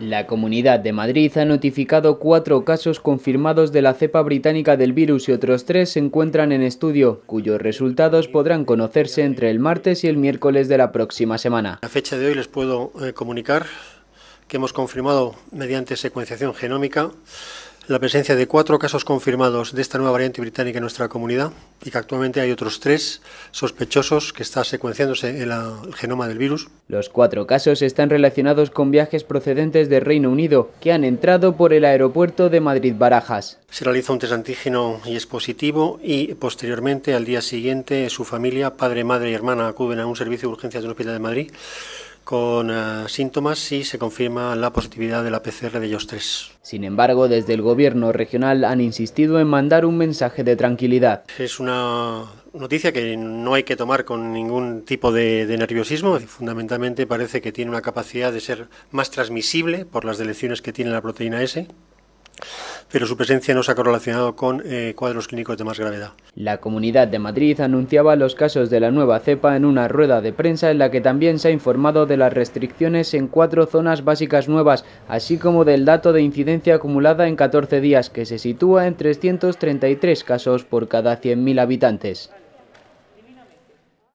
La Comunidad de Madrid ha notificado cuatro casos confirmados de la cepa británica del virus y otros tres se encuentran en estudio, cuyos resultados podrán conocerse entre el martes y el miércoles de la próxima semana. A fecha de hoy les puedo eh, comunicar que hemos confirmado mediante secuenciación genómica la presencia de cuatro casos confirmados de esta nueva variante británica en nuestra comunidad y que actualmente hay otros tres sospechosos que están secuenciándose en el genoma del virus. Los cuatro casos están relacionados con viajes procedentes del Reino Unido que han entrado por el aeropuerto de Madrid-Barajas. Se realiza un test antígeno y es positivo y posteriormente al día siguiente su familia, padre, madre y hermana acuden a un servicio de urgencias del Hospital de Madrid con eh, síntomas si se confirma la positividad de la PCR de ellos tres. Sin embargo, desde el gobierno regional han insistido en mandar un mensaje de tranquilidad. Es una noticia que no hay que tomar con ningún tipo de, de nerviosismo. Fundamentalmente parece que tiene una capacidad de ser más transmisible por las delecciones que tiene la proteína S pero su presencia no se ha correlacionado con eh, cuadros clínicos de más gravedad. La Comunidad de Madrid anunciaba los casos de la nueva cepa en una rueda de prensa en la que también se ha informado de las restricciones en cuatro zonas básicas nuevas, así como del dato de incidencia acumulada en 14 días, que se sitúa en 333 casos por cada 100.000 habitantes.